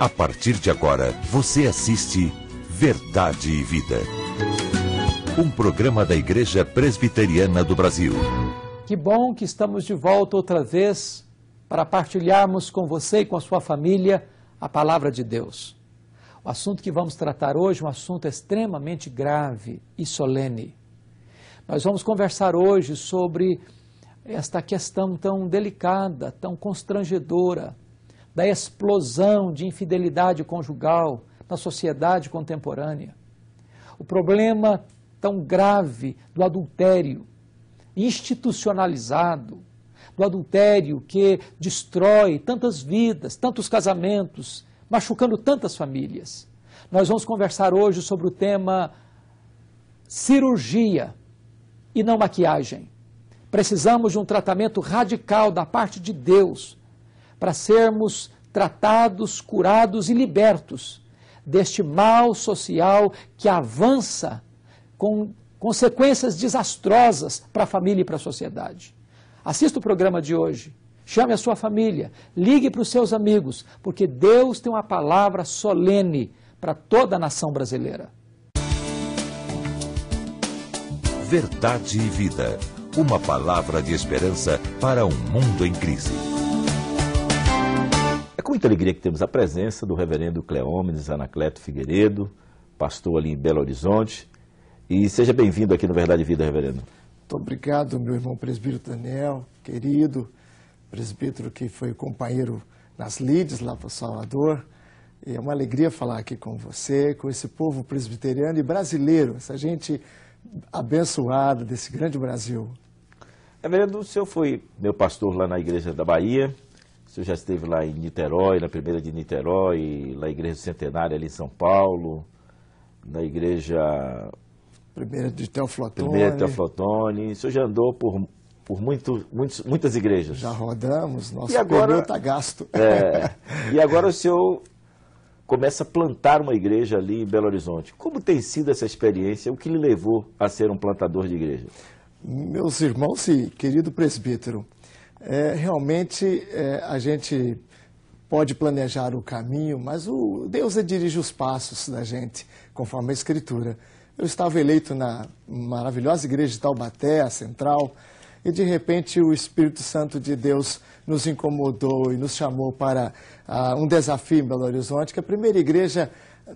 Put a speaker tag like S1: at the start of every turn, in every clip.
S1: A partir de agora, você assiste Verdade e Vida. Um programa da Igreja Presbiteriana do Brasil.
S2: Que bom que estamos de volta outra vez para partilharmos com você e com a sua família a palavra de Deus. O assunto que vamos tratar hoje é um assunto extremamente grave e solene. Nós vamos conversar hoje sobre esta questão tão delicada, tão constrangedora, da explosão de infidelidade conjugal na sociedade contemporânea, o problema tão grave do adultério institucionalizado, do adultério que destrói tantas vidas, tantos casamentos, machucando tantas famílias. Nós vamos conversar hoje sobre o tema cirurgia e não maquiagem. Precisamos de um tratamento radical da parte de Deus para sermos tratados, curados e libertos deste mal social que avança com consequências desastrosas para a família e para a sociedade. Assista o programa de hoje. Chame a sua família, ligue para os seus amigos, porque Deus tem uma palavra solene para toda a nação brasileira.
S1: Verdade e vida. Uma palavra de esperança para um mundo em crise com muita alegria que temos a presença do reverendo Cleomenes Anacleto
S3: Figueiredo, pastor ali em Belo Horizonte. E seja bem-vindo aqui no Verdade e Vida, reverendo.
S4: Muito obrigado, meu irmão presbítero Daniel, querido, presbítero que foi companheiro nas lides lá para Salvador. E é uma alegria falar aqui com você, com esse povo presbiteriano e brasileiro, essa gente abençoada desse grande Brasil.
S3: Reverendo, o senhor foi meu pastor lá na igreja da Bahia, o senhor já esteve lá em Niterói, na primeira de Niterói, na Igreja Centenária ali em São Paulo, na Igreja...
S4: Primeira de Teoflotone. Primeira de
S3: Teoflotone. O senhor já andou por, por muito, muitos, muitas igrejas. Já
S4: rodamos, nosso e agora está gasto. É,
S3: e agora o senhor começa a plantar uma igreja ali em Belo Horizonte. Como tem sido essa experiência? O que lhe levou a ser um plantador de igreja?
S4: Meus irmãos e querido presbítero, é, realmente é, a gente pode planejar o caminho, mas o Deus é dirige os passos da gente, conforme a Escritura. Eu estava eleito na maravilhosa igreja de Taubaté, a Central, e de repente o Espírito Santo de Deus nos incomodou e nos chamou para uh, um desafio em Belo Horizonte, que a primeira igreja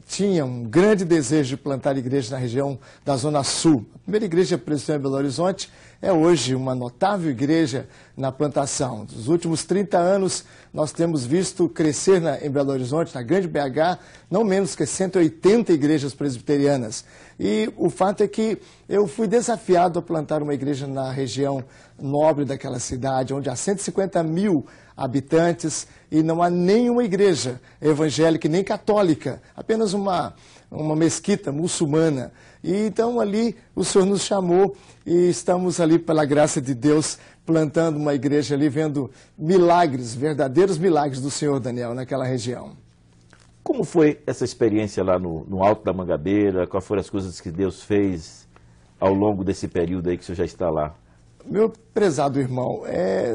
S4: tinha um grande desejo de plantar igreja na região da Zona Sul. A primeira igreja presbiteriana em Belo Horizonte é hoje uma notável igreja na plantação. Nos últimos 30 anos, nós temos visto crescer na, em Belo Horizonte, na grande BH, não menos que 180 igrejas presbiterianas. E o fato é que eu fui desafiado a plantar uma igreja na região nobre daquela cidade, onde há 150 mil habitantes e não há nenhuma igreja evangélica nem católica, apenas uma, uma mesquita muçulmana. E então ali o Senhor nos chamou e estamos ali, pela graça de Deus, plantando uma igreja ali, vendo milagres, verdadeiros milagres do Senhor, Daniel, naquela região.
S3: Como foi essa experiência lá no, no Alto da Mangabeira? Quais foram as coisas que Deus fez ao longo desse período aí que o senhor já está lá?
S4: Meu prezado irmão, é,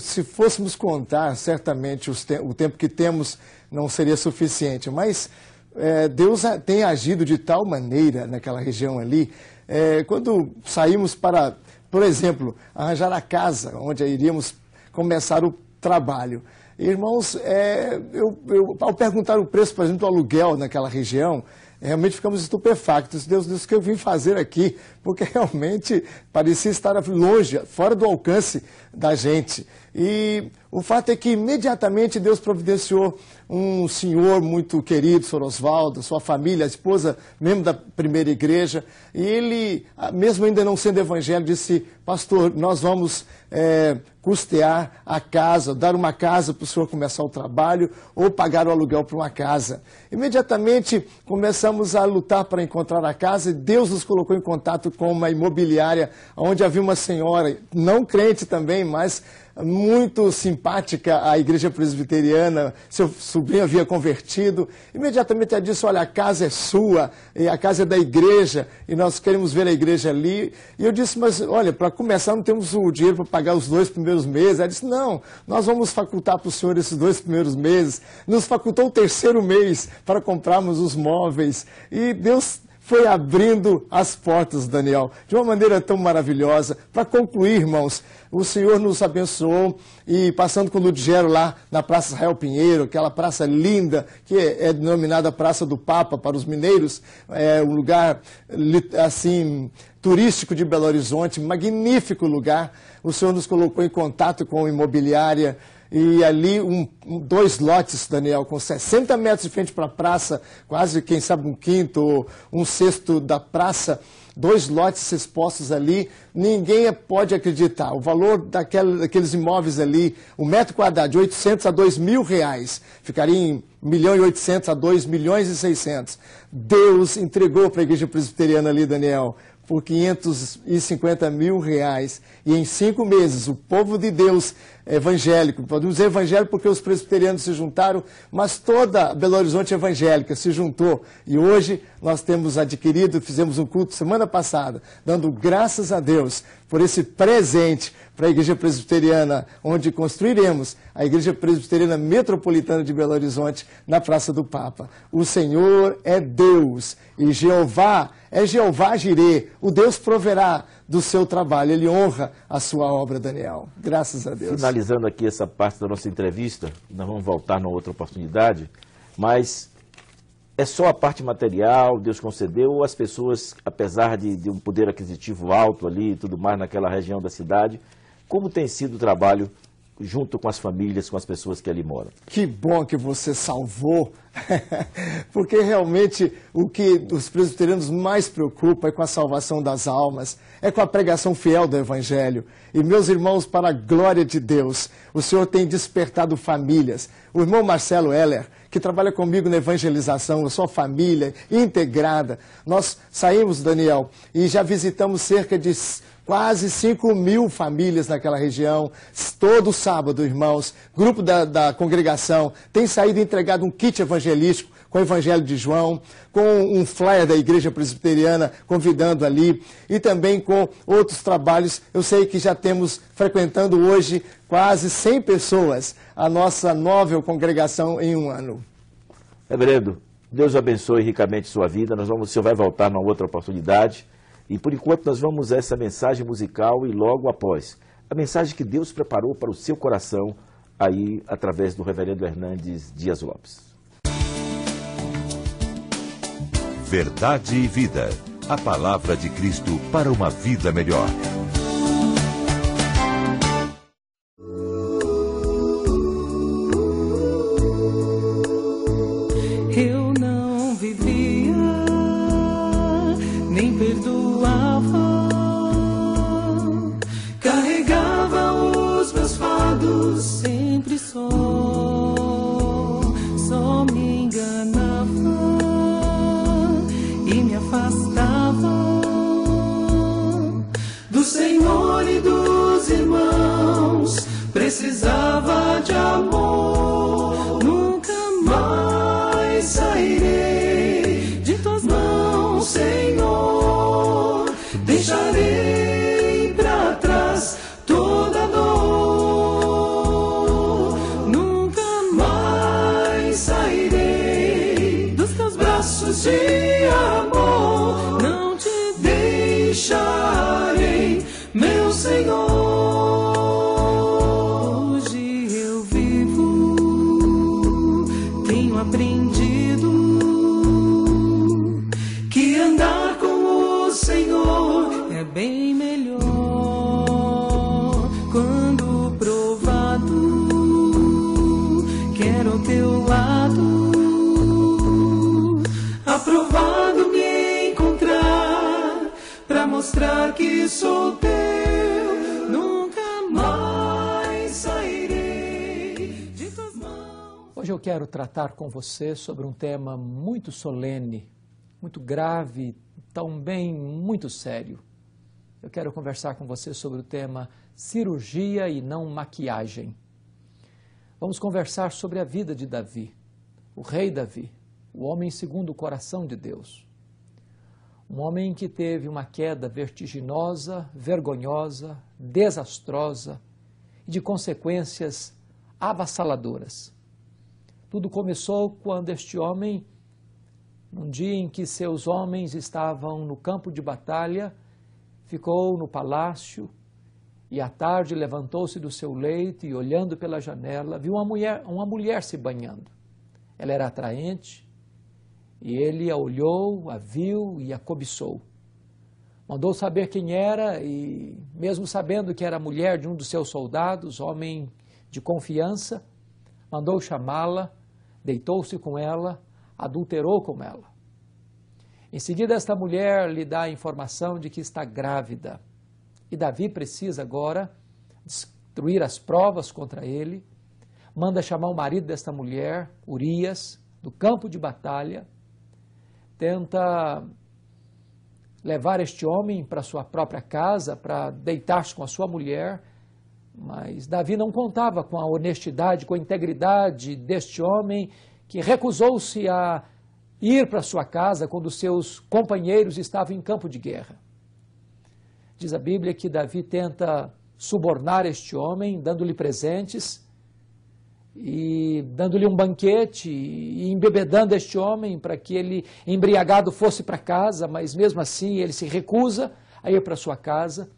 S4: se fôssemos contar, certamente te o tempo que temos não seria suficiente, mas é, Deus tem agido de tal maneira naquela região ali. É, quando saímos para, por exemplo, arranjar a casa onde iríamos começar o trabalho, Irmãos, é, eu, eu, ao perguntar o preço, por exemplo, do aluguel naquela região, é, realmente ficamos estupefactos. Deus disse o que eu vim fazer aqui, porque realmente parecia estar longe, fora do alcance da gente. E o fato é que imediatamente Deus providenciou um senhor muito querido, Sr. Oswaldo, sua família, a esposa, membro da primeira igreja, e ele, mesmo ainda não sendo evangélico, disse: pastor, nós vamos é, custear a casa, dar uma casa para o senhor começar o trabalho ou pagar o aluguel para uma casa. Imediatamente começamos a lutar para encontrar a casa e Deus nos colocou em contato com uma imobiliária onde havia uma senhora, não crente também, mas muito simpática à igreja presbiteriana, seu sobrinho havia convertido. Imediatamente ela disse: Olha, a casa é sua, a casa é da igreja, e nós queremos ver a igreja ali. E eu disse: Mas olha, para começar, não temos o dinheiro para pagar os dois primeiros meses. Ela disse, não, nós vamos facultar para o senhor esses dois primeiros meses. Nos facultou o terceiro mês para comprarmos os móveis. E Deus foi abrindo as portas, Daniel, de uma maneira tão maravilhosa. Para concluir, irmãos, o Senhor nos abençoou e passando com o Ludgero lá na Praça Israel Pinheiro, aquela praça linda que é, é denominada Praça do Papa para os mineiros, é um lugar assim turístico de Belo Horizonte, magnífico lugar. O Senhor nos colocou em contato com a imobiliária e ali um, dois lotes, Daniel, com 60 metros de frente para a praça, quase, quem sabe, um quinto ou um sexto da praça, dois lotes expostos ali, ninguém pode acreditar. O valor daquela, daqueles imóveis ali, um metro quadrado de 800 a 2 mil reais, ficaria em 1 milhão e 800 a 2 milhões e 600. Deus entregou para a igreja presbiteriana ali, Daniel por 550 mil reais. E em cinco meses, o povo de Deus evangélico, podemos dizer evangélico porque os presbiterianos se juntaram, mas toda Belo Horizonte evangélica se juntou. E hoje nós temos adquirido, fizemos um culto semana passada, dando graças a Deus por esse presente, para a Igreja Presbiteriana, onde construiremos a Igreja Presbiteriana Metropolitana de Belo Horizonte, na Praça do Papa. O Senhor é Deus e Jeová é Jeová Jirê, o Deus proverá do seu trabalho, ele honra a sua obra, Daniel. Graças a Deus. Finalizando
S3: aqui essa parte da nossa entrevista, nós vamos voltar numa outra oportunidade, mas é só a parte material, Deus concedeu, ou as pessoas, apesar de, de um poder aquisitivo alto ali e tudo mais naquela região da cidade, como tem sido o trabalho junto com as famílias, com as pessoas que ali moram.
S4: Que bom que você salvou, porque realmente o que os presbiterianos mais preocupa é com a salvação das almas, é com a pregação fiel do Evangelho. E meus irmãos, para a glória de Deus, o Senhor tem despertado famílias. O irmão Marcelo Heller, que trabalha comigo na evangelização, a sua família integrada. Nós saímos, Daniel, e já visitamos cerca de Quase 5 mil famílias naquela região. Todo sábado, irmãos, grupo da, da congregação tem saído e entregado um kit evangelístico com o Evangelho de João, com um flyer da Igreja Presbiteriana convidando ali, e também com outros trabalhos. Eu sei que já temos frequentando hoje quase 100 pessoas a nossa nova congregação em um ano.
S3: Reverendo, Deus abençoe ricamente sua vida. Nós vamos, o senhor vai voltar numa outra oportunidade. E por enquanto nós vamos a essa mensagem musical e logo após, a mensagem que Deus preparou para o seu coração
S1: aí através do reverendo Hernandes Dias Lopes. Verdade e vida. A palavra de Cristo para uma vida melhor.
S2: telefone dos irmãos precisava de amor. mostrar que sou teu. Nunca mais sairei de tuas mãos. Hoje eu quero tratar com você sobre um tema muito solene, muito grave, também muito sério. Eu quero conversar com você sobre o tema cirurgia e não maquiagem. Vamos conversar sobre a vida de Davi, o rei Davi, o homem segundo o coração de Deus. Um homem que teve uma queda vertiginosa, vergonhosa, desastrosa e de consequências avassaladoras. Tudo começou quando este homem, num dia em que seus homens estavam no campo de batalha, ficou no palácio e à tarde levantou-se do seu leito e olhando pela janela, viu uma mulher, uma mulher se banhando. Ela era atraente, e ele a olhou, a viu e a cobiçou. Mandou saber quem era e, mesmo sabendo que era mulher de um dos seus soldados, homem de confiança, mandou chamá-la, deitou-se com ela, adulterou com ela. Em seguida, esta mulher lhe dá a informação de que está grávida. E Davi precisa agora destruir as provas contra ele, manda chamar o marido desta mulher, Urias, do campo de batalha, tenta levar este homem para sua própria casa, para deitar-se com a sua mulher. Mas Davi não contava com a honestidade, com a integridade deste homem que recusou-se a ir para sua casa quando seus companheiros estavam em campo de guerra. Diz a Bíblia que Davi tenta subornar este homem, dando-lhe presentes, e dando-lhe um banquete e embebedando este homem para que ele, embriagado, fosse para casa, mas mesmo assim ele se recusa a ir para sua casa.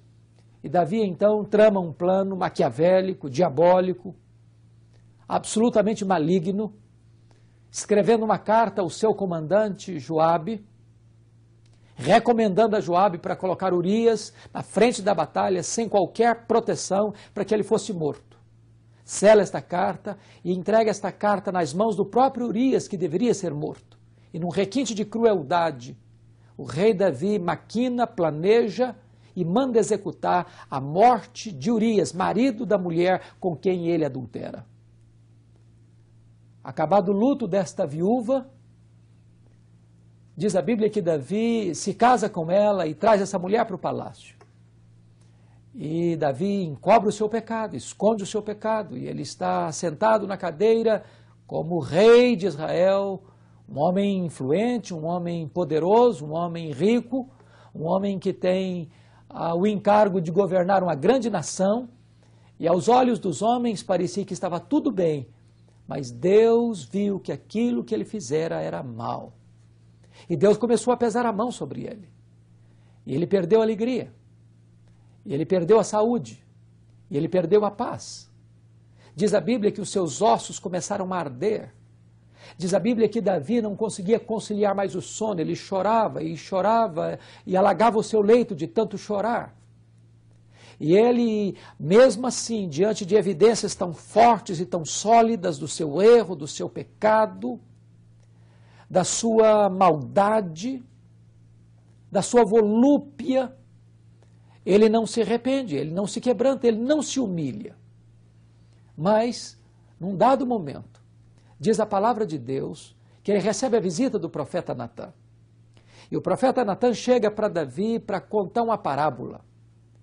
S2: E Davi então trama um plano maquiavélico, diabólico, absolutamente maligno, escrevendo uma carta ao seu comandante Joabe, recomendando a Joabe para colocar Urias na frente da batalha sem qualquer proteção para que ele fosse morto sela esta carta e entrega esta carta nas mãos do próprio Urias, que deveria ser morto. E num requinte de crueldade, o rei Davi maquina, planeja e manda executar a morte de Urias, marido da mulher com quem ele adultera. Acabado o luto desta viúva, diz a Bíblia que Davi se casa com ela e traz essa mulher para o palácio. E Davi encobre o seu pecado, esconde o seu pecado, e ele está sentado na cadeira como rei de Israel, um homem influente, um homem poderoso, um homem rico, um homem que tem ah, o encargo de governar uma grande nação. E aos olhos dos homens parecia que estava tudo bem, mas Deus viu que aquilo que ele fizera era mal. E Deus começou a pesar a mão sobre ele. E ele perdeu a alegria. E ele perdeu a saúde. E ele perdeu a paz. Diz a Bíblia que os seus ossos começaram a arder. Diz a Bíblia que Davi não conseguia conciliar mais o sono, ele chorava e chorava e alagava o seu leito de tanto chorar. E ele, mesmo assim, diante de evidências tão fortes e tão sólidas do seu erro, do seu pecado, da sua maldade, da sua volúpia, ele não se arrepende, ele não se quebranta, ele não se humilha. Mas, num dado momento, diz a palavra de Deus que ele recebe a visita do profeta Natan. E o profeta Natan chega para Davi para contar uma parábola,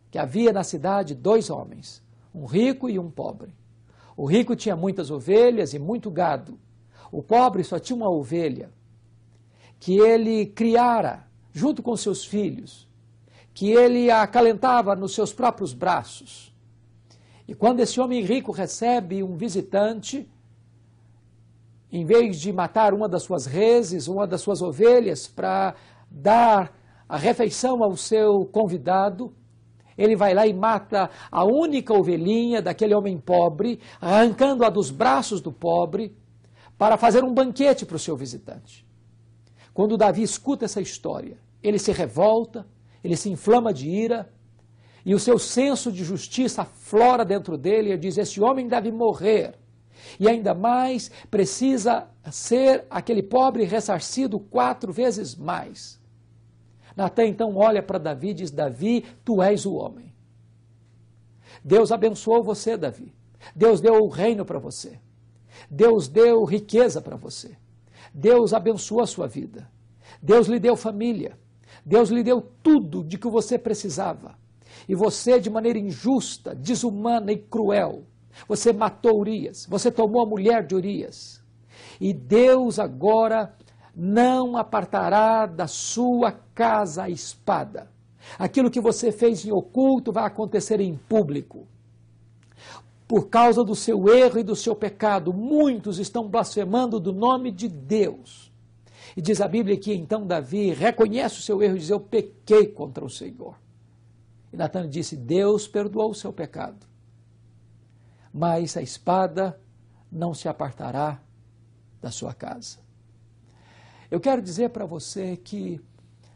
S2: que havia na cidade dois homens, um rico e um pobre. O rico tinha muitas ovelhas e muito gado. O pobre só tinha uma ovelha que ele criara junto com seus filhos que ele acalentava nos seus próprios braços. E quando esse homem rico recebe um visitante, em vez de matar uma das suas reses, uma das suas ovelhas, para dar a refeição ao seu convidado, ele vai lá e mata a única ovelhinha daquele homem pobre, arrancando-a dos braços do pobre, para fazer um banquete para o seu visitante. Quando Davi escuta essa história, ele se revolta, ele se inflama de ira e o seu senso de justiça flora dentro dele e diz: Este homem deve morrer. E ainda mais, precisa ser aquele pobre ressarcido quatro vezes mais. Natan então olha para Davi e diz: Davi, tu és o homem. Deus abençoou você, Davi. Deus deu o reino para você. Deus deu riqueza para você. Deus abençoou a sua vida. Deus lhe deu família. Deus lhe deu tudo de que você precisava. E você, de maneira injusta, desumana e cruel, você matou Urias, você tomou a mulher de Urias. E Deus agora não apartará da sua casa a espada. Aquilo que você fez em oculto vai acontecer em público. Por causa do seu erro e do seu pecado, muitos estão blasfemando do nome de Deus. E diz a Bíblia que então Davi reconhece o seu erro e diz: Eu pequei contra o Senhor. E Natan disse: Deus perdoou o seu pecado, mas a espada não se apartará da sua casa. Eu quero dizer para você que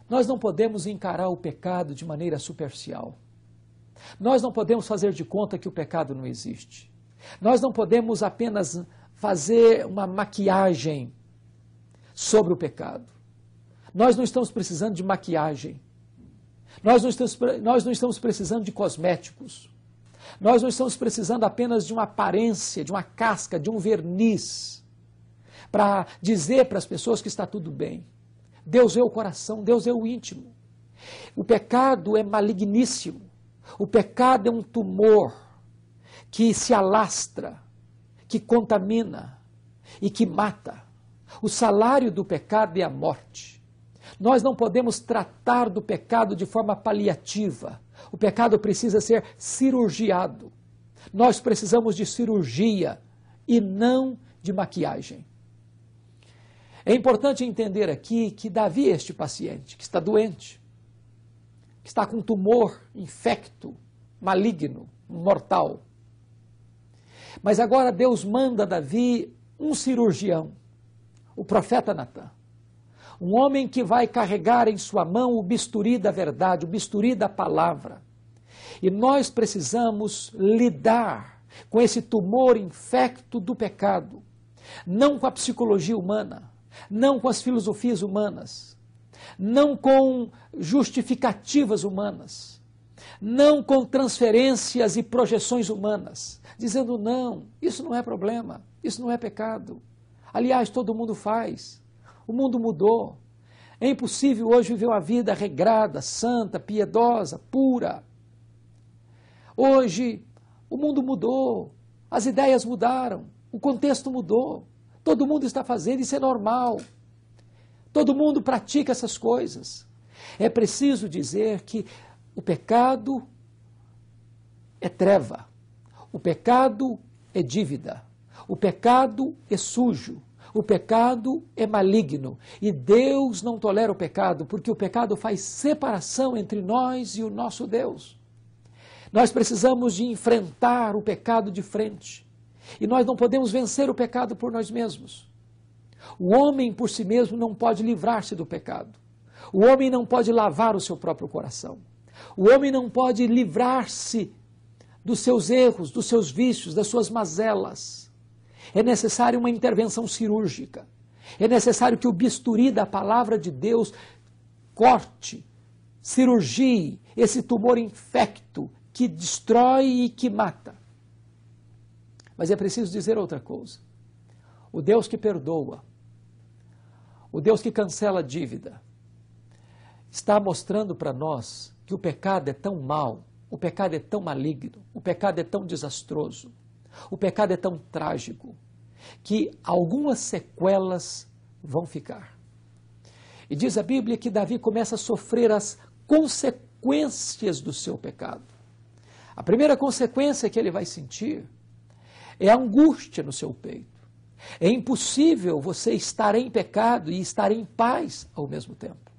S2: nós não podemos encarar o pecado de maneira superficial. Nós não podemos fazer de conta que o pecado não existe. Nós não podemos apenas fazer uma maquiagem sobre o pecado. Nós não estamos precisando de maquiagem. Nós não estamos, nós não estamos precisando de cosméticos. Nós não estamos precisando apenas de uma aparência, de uma casca, de um verniz, para dizer para as pessoas que está tudo bem. Deus é o coração, Deus é o íntimo. O pecado é maligníssimo. O pecado é um tumor que se alastra, que contamina e que mata. O salário do pecado é a morte. Nós não podemos tratar do pecado de forma paliativa. O pecado precisa ser cirurgiado. Nós precisamos de cirurgia e não de maquiagem. É importante entender aqui que Davi é este paciente que está doente, que está com um tumor infecto, maligno, mortal. Mas agora Deus manda Davi um cirurgião o profeta Natan. Um homem que vai carregar em sua mão o bisturi da verdade, o bisturi da palavra. E nós precisamos lidar com esse tumor infecto do pecado, não com a psicologia humana, não com as filosofias humanas, não com justificativas humanas, não com transferências e projeções humanas, dizendo não, isso não é problema, isso não é pecado. Aliás, todo mundo faz. O mundo mudou. É impossível hoje viver uma vida regrada, santa, piedosa, pura. Hoje, o mundo mudou, as ideias mudaram, o contexto mudou. Todo mundo está fazendo, isso é normal. Todo mundo pratica essas coisas. É preciso dizer que o pecado é treva, o pecado é dívida, o pecado é sujo, o pecado é maligno e Deus não tolera o pecado, porque o pecado faz separação entre nós e o nosso Deus. Nós precisamos de enfrentar o pecado de frente. E nós não podemos vencer o pecado por nós mesmos. O homem por si mesmo não pode livrar-se do pecado. O homem não pode lavar o seu próprio coração. O homem não pode livrar-se dos seus erros, dos seus vícios, das suas mazelas. É necessário uma intervenção cirúrgica. É necessário que o bisturi da palavra de Deus corte, cirurgie esse tumor infecto que destrói e que mata. Mas é preciso dizer outra coisa. O Deus que perdoa, o Deus que cancela a dívida, está mostrando para nós que o pecado é tão mau, o pecado é tão maligno, o pecado é tão desastroso, o pecado é tão trágico que algumas sequelas vão ficar. E diz a Bíblia que Davi começa a sofrer as consequências do seu pecado. A primeira consequência que ele vai sentir é a angústia no seu peito. É impossível você estar em pecado e estar em paz ao mesmo tempo.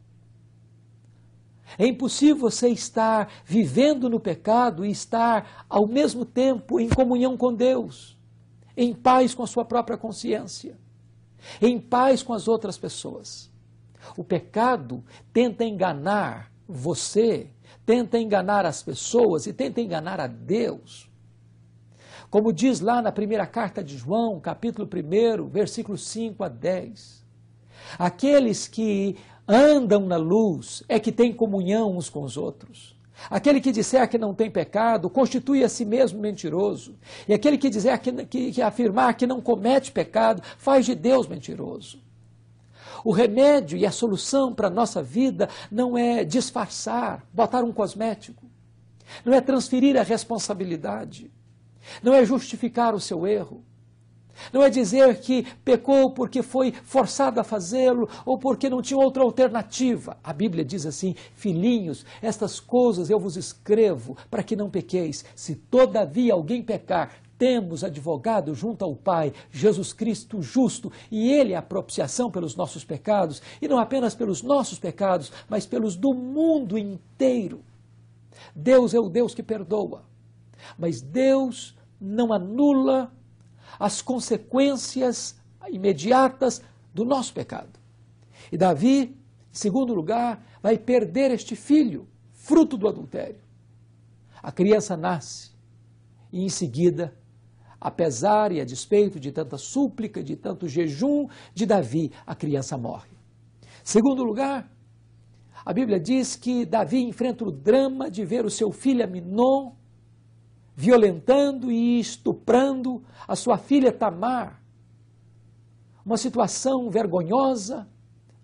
S2: É impossível você estar vivendo no pecado e estar ao mesmo tempo em comunhão com Deus, em paz com a sua própria consciência, em paz com as outras pessoas. O pecado tenta enganar você, tenta enganar as pessoas e tenta enganar a Deus. Como diz lá na primeira carta de João, capítulo 1, versículos 5 a 10. Aqueles que andam na luz, é que têm comunhão uns com os outros. Aquele que disser que não tem pecado constitui a si mesmo mentiroso. E aquele que dizer que, que, que afirmar que não comete pecado faz de Deus mentiroso. O remédio e a solução para a nossa vida não é disfarçar, botar um cosmético. Não é transferir a responsabilidade. Não é justificar o seu erro. Não é dizer que pecou porque foi forçado a fazê-lo ou porque não tinha outra alternativa. A Bíblia diz assim: Filhinhos, estas coisas eu vos escrevo para que não pequeis. Se todavia alguém pecar, temos advogado junto ao Pai, Jesus Cristo justo, e Ele é a propiciação pelos nossos pecados, e não apenas pelos nossos pecados, mas pelos do mundo inteiro. Deus é o Deus que perdoa, mas Deus não anula as consequências imediatas do nosso pecado. E Davi, em segundo lugar, vai perder este filho, fruto do adultério. A criança nasce e, em seguida, apesar e a despeito de tanta súplica, de tanto jejum de Davi, a criança morre. Segundo lugar, a Bíblia diz que Davi enfrenta o drama de ver o seu filho Aminon violentando e estuprando a sua filha Tamar. Uma situação vergonhosa,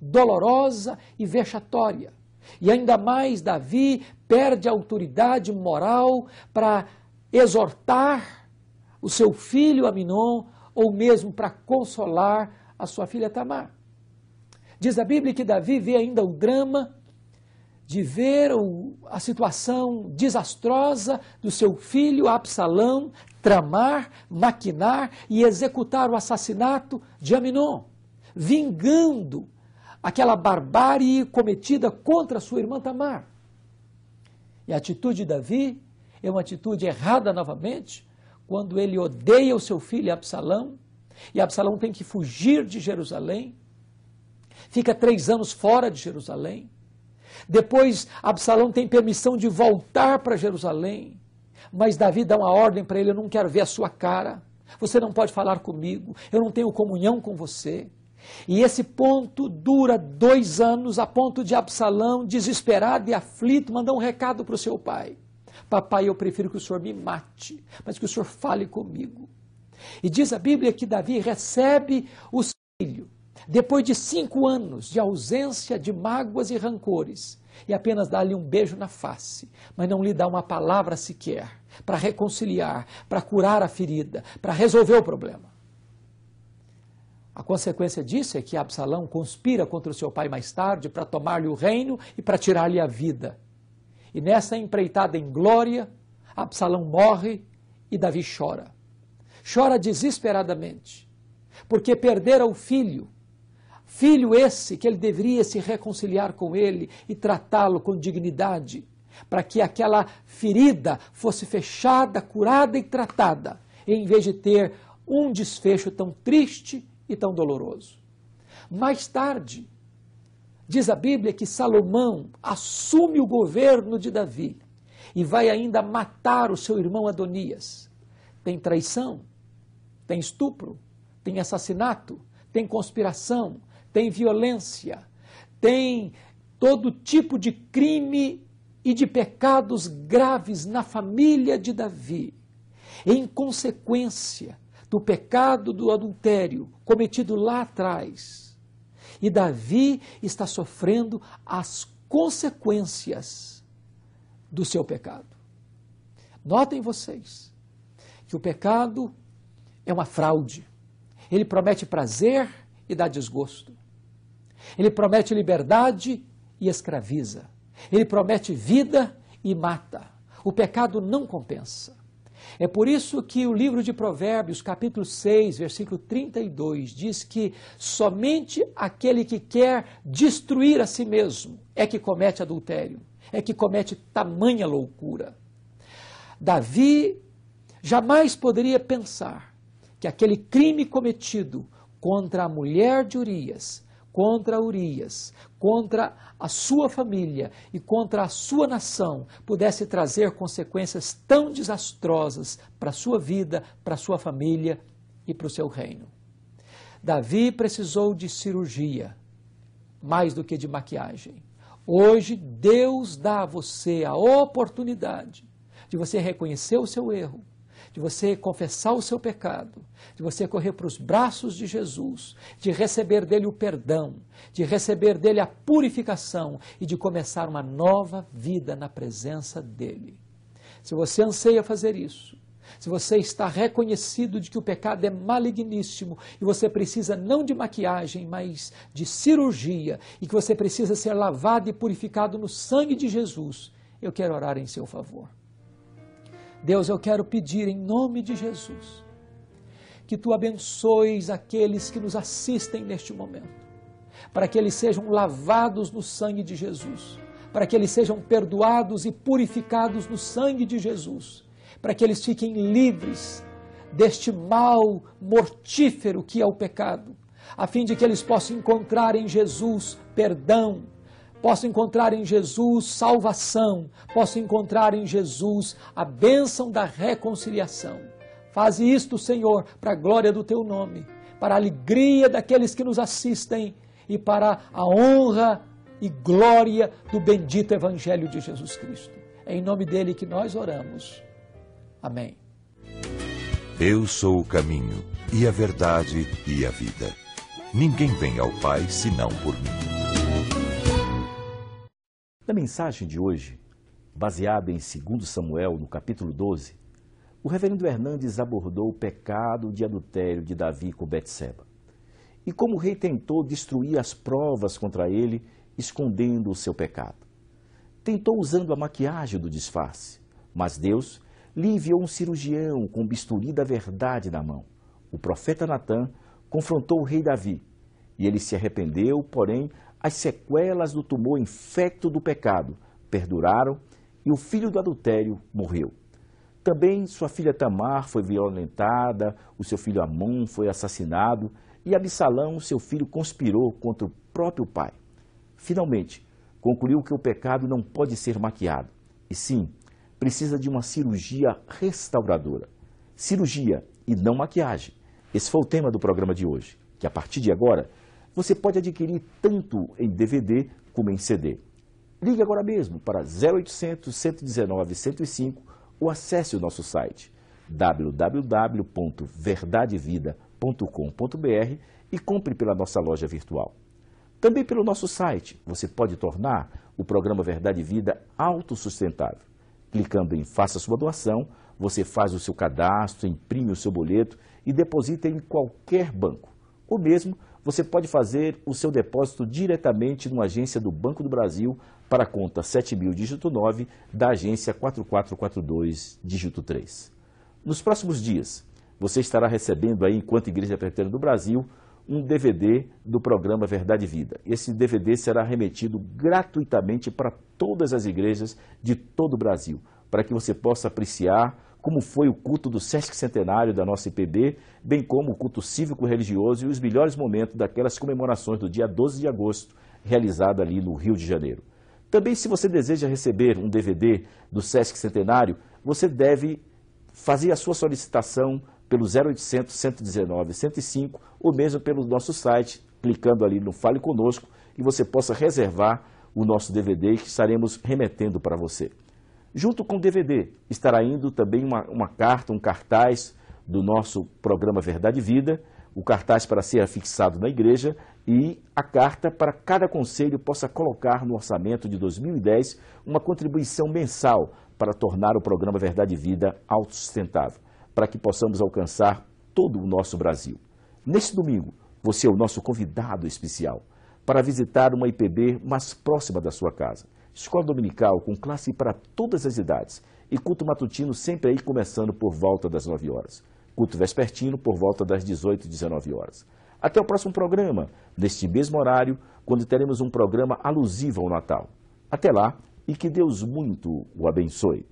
S2: dolorosa e vexatória. E ainda mais, Davi perde a autoridade moral para exortar o seu filho Aminon ou mesmo para consolar a sua filha Tamar. Diz a Bíblia que Davi vê ainda o drama de ver a situação desastrosa do seu filho Absalão tramar, maquinar e executar o assassinato de Aminon, vingando aquela barbárie cometida contra sua irmã Tamar. E a atitude de Davi é uma atitude errada novamente, quando ele odeia o seu filho Absalão, e Absalão tem que fugir de Jerusalém, fica três anos fora de Jerusalém, depois, Absalão tem permissão de voltar para Jerusalém. Mas Davi dá uma ordem para ele: Eu não quero ver a sua cara. Você não pode falar comigo. Eu não tenho comunhão com você. E esse ponto dura dois anos, a ponto de Absalão, desesperado e aflito, mandar um recado para o seu pai: Papai, eu prefiro que o senhor me mate, mas que o senhor fale comigo. E diz a Bíblia que Davi recebe o filho depois de cinco anos de ausência de mágoas e rancores, e apenas dá-lhe um beijo na face, mas não lhe dá uma palavra sequer para reconciliar, para curar a ferida, para resolver o problema. A consequência disso é que Absalão conspira contra o seu pai mais tarde para tomar-lhe o reino e para tirar-lhe a vida. E nessa empreitada em glória, Absalão morre e Davi chora. Chora desesperadamente, porque perdera o filho Filho esse que ele deveria se reconciliar com ele e tratá-lo com dignidade, para que aquela ferida fosse fechada, curada e tratada, em vez de ter um desfecho tão triste e tão doloroso. Mais tarde, diz a Bíblia que Salomão assume o governo de Davi e vai ainda matar o seu irmão Adonias. Tem traição, tem estupro, tem assassinato, tem conspiração, tem violência, tem todo tipo de crime e de pecados graves na família de Davi. Em consequência do pecado do adultério cometido lá atrás. E Davi está sofrendo as consequências do seu pecado. Notem vocês que o pecado é uma fraude. Ele promete prazer e dá desgosto. Ele promete liberdade e escraviza. Ele promete vida e mata. O pecado não compensa. É por isso que o livro de Provérbios, capítulo 6, versículo 32, diz que somente aquele que quer destruir a si mesmo é que comete adultério, é que comete tamanha loucura. Davi jamais poderia pensar que aquele crime cometido contra a mulher de Urias, contra Urias, contra a sua família e contra a sua nação, pudesse trazer consequências tão desastrosas para a sua vida, para a sua família e para o seu reino. Davi precisou de cirurgia, mais do que de maquiagem. Hoje, Deus dá a você a oportunidade de você reconhecer o seu erro de você confessar o seu pecado, de você correr para os braços de Jesus, de receber dele o perdão, de receber dele a purificação e de começar uma nova vida na presença dele. Se você anseia fazer isso, se você está reconhecido de que o pecado é maligníssimo e você precisa não de maquiagem, mas de cirurgia, e que você precisa ser lavado e purificado no sangue de Jesus, eu quero orar em seu favor. Deus, eu quero pedir em nome de Jesus que tu abençoes aqueles que nos assistem neste momento, para que eles sejam lavados no sangue de Jesus, para que eles sejam perdoados e purificados no sangue de Jesus, para que eles fiquem livres deste mal mortífero que é o pecado, a fim de que eles possam encontrar em Jesus perdão Posso encontrar em Jesus salvação, posso encontrar em Jesus a bênção da reconciliação. Faze isto, Senhor, para a glória do teu nome, para a alegria daqueles que nos assistem e para a honra e glória do bendito Evangelho de Jesus Cristo. É em nome dele que nós oramos. Amém.
S1: Eu sou o caminho, e a verdade, e a vida. Ninguém vem ao Pai senão por mim. Na mensagem de hoje, baseada em 2 Samuel, no
S3: capítulo 12, o reverendo Hernandes abordou o pecado de adultério de Davi com Betseba e como o rei tentou destruir as provas contra ele, escondendo o seu pecado. Tentou usando a maquiagem do disfarce, mas Deus lhe enviou um cirurgião com bisturi da verdade na mão. O profeta Natan confrontou o rei Davi e ele se arrependeu, porém as sequelas do tumor infecto do pecado perduraram e o filho do adultério morreu. Também sua filha Tamar foi violentada, o seu filho Amon foi assassinado e Absalão, seu filho, conspirou contra o próprio pai. Finalmente, concluiu que o pecado não pode ser maquiado, e sim, precisa de uma cirurgia restauradora. Cirurgia e não maquiagem. Esse foi o tema do programa de hoje, que a partir de agora você pode adquirir tanto em DVD como em CD. Ligue agora mesmo para 0800 119 105 ou acesse o nosso site www.verdadevida.com.br e compre pela nossa loja virtual. Também pelo nosso site, você pode tornar o programa Verdade e Vida autossustentável. Clicando em Faça sua doação, você faz o seu cadastro, imprime o seu boleto e deposita em qualquer banco. Ou mesmo você pode fazer o seu depósito diretamente numa agência do Banco do Brasil para a conta 7000 dígito 9 da agência 4442 dígito 3. Nos próximos dias, você estará recebendo aí, enquanto Igreja Presbiteriana do Brasil, um DVD do programa Verdade e Vida. Esse DVD será remetido gratuitamente para todas as igrejas de todo o Brasil, para que você possa apreciar como foi o culto do Sesc Centenário da nossa IPB, bem como o culto cívico-religioso e os melhores momentos daquelas comemorações do dia 12 de agosto, realizada ali no Rio de Janeiro. Também, se você deseja receber um DVD do Sesc Centenário, você deve fazer a sua solicitação pelo 0800 119 105 ou mesmo pelo nosso site, clicando ali no Fale Conosco, e você possa reservar o nosso DVD que estaremos remetendo para você. Junto com o DVD, estará indo também uma, uma carta, um cartaz do nosso programa Verdade e Vida, o cartaz para ser afixado na igreja e a carta para cada conselho possa colocar no orçamento de 2010 uma contribuição mensal para tornar o programa Verdade e Vida autossustentável, para que possamos alcançar todo o nosso Brasil. Neste domingo, você é o nosso convidado especial para visitar uma IPB mais próxima da sua casa escola dominical com classe para todas as idades e culto matutino sempre aí começando por volta das 9 horas. Culto vespertino por volta das 18 e 19 horas. Até o próximo programa, neste mesmo horário, quando teremos um programa
S1: alusivo ao Natal. Até lá e que Deus muito o abençoe.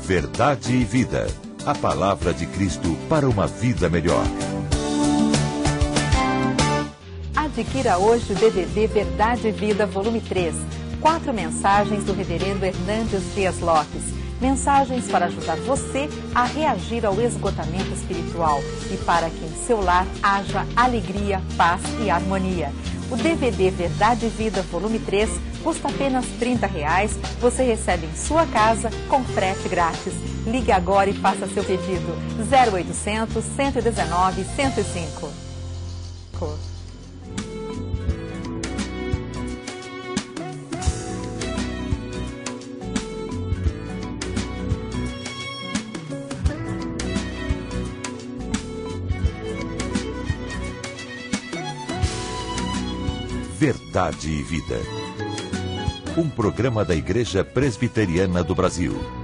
S1: Verdade e Vida. A palavra de Cristo para uma vida melhor. Adquira
S3: hoje o DVD Verdade e Vida, volume 3. Quatro mensagens do reverendo Hernandes Dias Lopes. Mensagens para ajudar você a reagir ao esgotamento espiritual e para que em seu lar haja alegria, paz e harmonia. O DVD Verdade e Vida, volume 3, custa apenas R$ reais. Você recebe em sua casa com frete grátis. Ligue agora e faça seu pedido. 0800 119 105.
S1: Verdade e Vida. Um programa da Igreja Presbiteriana do Brasil.